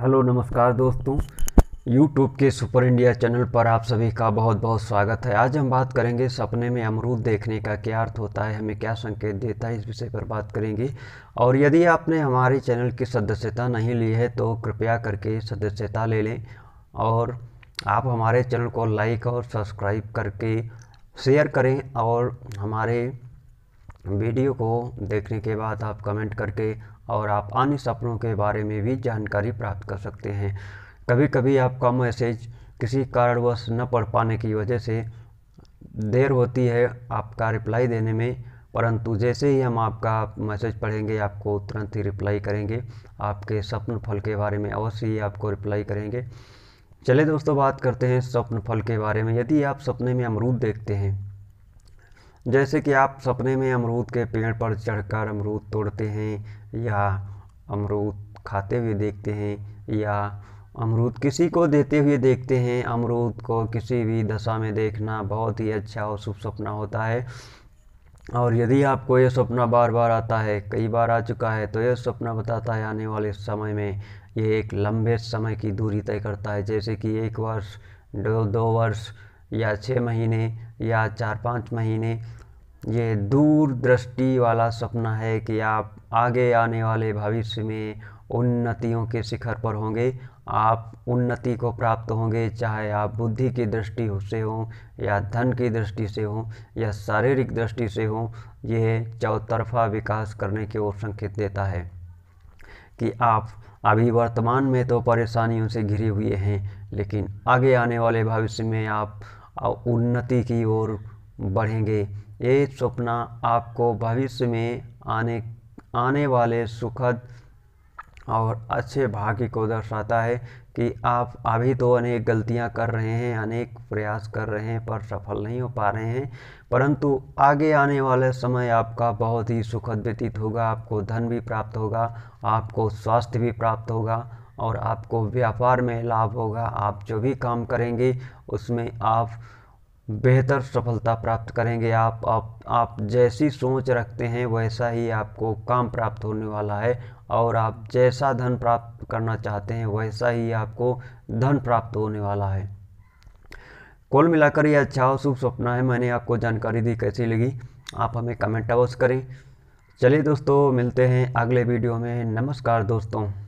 hello नमस्कार दोस्तों YouTube के सुपर इंडिया चैनल पर आप सभी का बहुत बहुत स्वागत है आज हम बात करेंगे सपने में अमरूद देखने का क्या अर्थ होता है हमें क्या संकेत देता है इस विषय पर बात करेंगे और यदि आपने हमारे चैनल की सदस्यता नहीं ली है तो कृपया करके सदस्यता ले लें और आप हमारे चैनल को लाइक और सब्सक्राइब करके शेयर करें और हमारे वीडियो को देखने के बाद आप कमेंट करके और आप अन्य सपनों के बारे में भी जानकारी प्राप्त कर सकते हैं कभी कभी आपका मैसेज किसी कारणवश न पढ़ पाने की वजह से देर होती है आपका रिप्लाई देने में परंतु जैसे ही हम आपका मैसेज पढ़ेंगे आपको तुरंत ही रिप्लाई करेंगे आपके स्वप्न फल के बारे में अवश्य ही आपको रिप्लाई करेंगे चले दोस्तों बात करते हैं स्वप्न फल के बारे में यदि आप सपने में अमरूद देखते हैं जैसे कि आप सपने में अमरूद के पेड़ पर चढ़कर अमरूद तोड़ते हैं या अमरूद खाते हुए देखते हैं या अमरूद किसी को देते हुए देखते हैं अमरूद को किसी भी दशा में देखना बहुत ही अच्छा और शुभ सपना होता है और यदि आपको यह सपना बार बार आता है कई बार आ चुका है तो यह सपना बताता है आने वाले समय में ये एक लंबे समय की दूरी तय करता है जैसे कि एक वर्ष दो दो वर्ष या छः महीने या चार पाँच महीने ये दूर दृष्टि वाला सपना है कि आप आगे आने वाले भविष्य में उन्नतियों के शिखर पर होंगे आप उन्नति को प्राप्त होंगे चाहे आप बुद्धि की दृष्टि से हों या धन की दृष्टि से हों या शारीरिक दृष्टि से हों यह चौतरफा विकास करने की ओर संकेत देता है कि आप अभी वर्तमान में तो परेशानियों से घिरे हुए हैं लेकिन आगे आने वाले भविष्य में आप और उन्नति की ओर बढ़ेंगे ये सपना आपको भविष्य में आने आने वाले सुखद और अच्छे भाग्य को दर्शाता है कि आप अभी तो अनेक गलतियां कर रहे हैं अनेक प्रयास कर रहे हैं पर सफल नहीं हो पा रहे हैं परंतु आगे आने वाले समय आपका बहुत ही सुखद व्यतीत होगा आपको धन भी प्राप्त होगा आपको स्वास्थ्य भी प्राप्त होगा और आपको व्यापार में लाभ होगा आप जो भी काम करेंगे उसमें आप बेहतर सफलता प्राप्त करेंगे आप आप आप जैसी सोच रखते हैं वैसा ही आपको काम प्राप्त होने वाला है और आप जैसा धन प्राप्त करना चाहते हैं वैसा ही आपको धन प्राप्त होने वाला है कुल मिलाकर यह अच्छा और शुभ सपना है मैंने आपको जानकारी दी कैसी लगी आप हमें कमेंट अवश्य करें चलिए दोस्तों मिलते हैं अगले वीडियो में नमस्कार दोस्तों